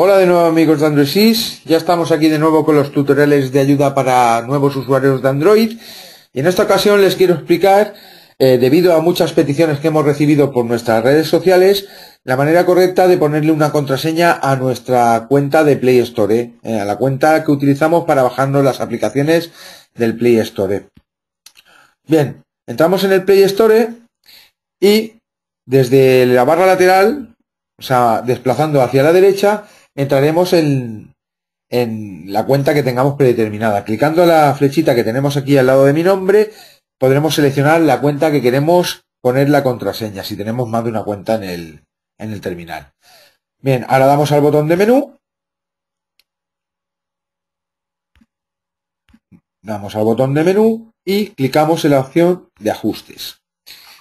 Hola de nuevo amigos de Android ya estamos aquí de nuevo con los tutoriales de ayuda para nuevos usuarios de Android y en esta ocasión les quiero explicar, eh, debido a muchas peticiones que hemos recibido por nuestras redes sociales, la manera correcta de ponerle una contraseña a nuestra cuenta de Play Store, eh, eh, a la cuenta que utilizamos para bajarnos las aplicaciones del Play Store. Bien, entramos en el Play Store y desde la barra lateral, o sea, desplazando hacia la derecha, entraremos en, la cuenta que tengamos predeterminada. Clicando la flechita que tenemos aquí al lado de mi nombre, podremos seleccionar la cuenta que queremos poner la contraseña, si tenemos más de una cuenta en el terminal. Bien, ahora damos al botón de menú. Damos al botón de menú y clicamos en la opción de ajustes.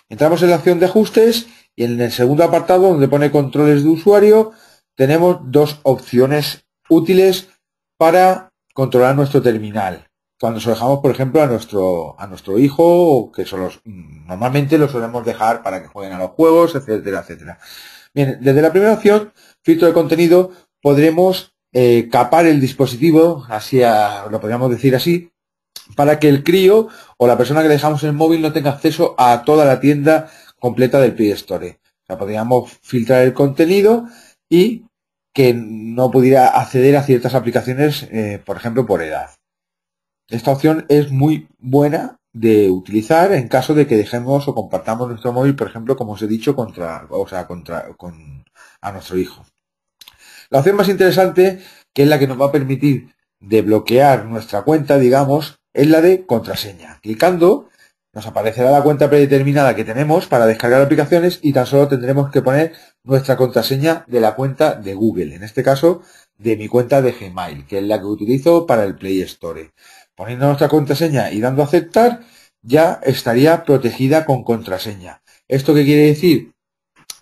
Entramos en la opción de ajustes y en el segundo apartado donde pone controles de usuario tenemos dos opciones útiles para controlar nuestro terminal. Cuando se lo dejamos, por ejemplo, a nuestro, a nuestro hijo, que normalmente lo solemos dejar para que jueguen a los juegos, etcétera, etcétera. Bien, desde la primera opción, filtro de contenido, podremos eh, capar el dispositivo, así lo podríamos decir así, para que el crío o la persona que dejamos en el móvil no tenga acceso a toda la tienda completa del Play Store. O sea, podríamos filtrar el contenido y que no pudiera acceder a ciertas aplicaciones, eh, por ejemplo, por edad. Esta opción es muy buena de utilizar en caso de que dejemos o compartamos nuestro móvil, por ejemplo, como os he dicho, contra, o sea, contra, con, a nuestro hijo. La opción más interesante, que es la que nos va a permitir desbloquear nuestra cuenta, digamos, es la de contraseña. Clicando nos aparecerá la cuenta predeterminada que tenemos para descargar aplicaciones y tan solo tendremos que poner nuestra contraseña de la cuenta de Google, en este caso de mi cuenta de Gmail, que es la que utilizo para el Play Store. Poniendo nuestra contraseña y dando a aceptar, ya estaría protegida con contraseña. ¿Esto qué quiere decir?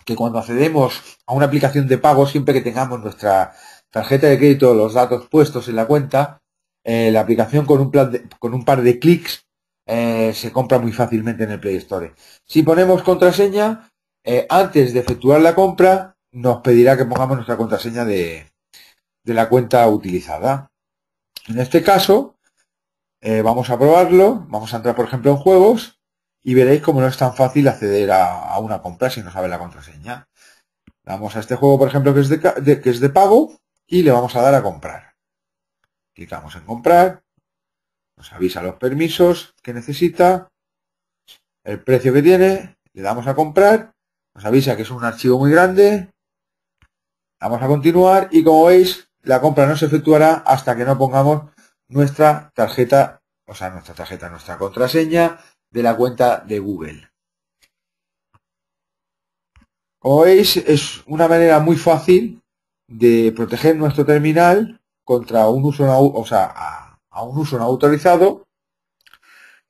Que cuando accedemos a una aplicación de pago, siempre que tengamos nuestra tarjeta de crédito, los datos puestos en la cuenta, eh, la aplicación con un, con un par de clics eh, se compra muy fácilmente en el Play Store. Si ponemos contraseña, eh, antes de efectuar la compra, nos pedirá que pongamos nuestra contraseña de, la cuenta utilizada. En este caso, eh, vamos a probarlo, vamos a entrar por ejemplo en juegos y veréis cómo no es tan fácil acceder a, una compra si no sabe la contraseña. Vamos a este juego, por ejemplo, que es que es de pago y le vamos a dar a comprar. Clicamos en comprar, nos avisa los permisos que necesita, el precio que tiene, le damos a comprar os avisa que es un archivo muy grande. Vamos a continuar y como veis, la compra no se efectuará hasta que no pongamos nuestra tarjeta, o sea, nuestra tarjeta, nuestra contraseña de la cuenta de Google. Como veis, es una manera muy fácil de proteger nuestro terminal contra un uso, un uso no autorizado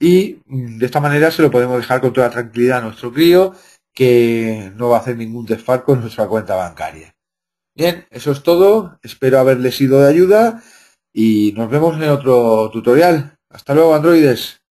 y mm, de esta manera se lo podemos dejar con toda tranquilidad a nuestro crío que no va a hacer ningún desfalco en nuestra cuenta bancaria. Bien, eso es todo. Espero haberles sido de ayuda y nos vemos en otro tutorial. Hasta luego, androides.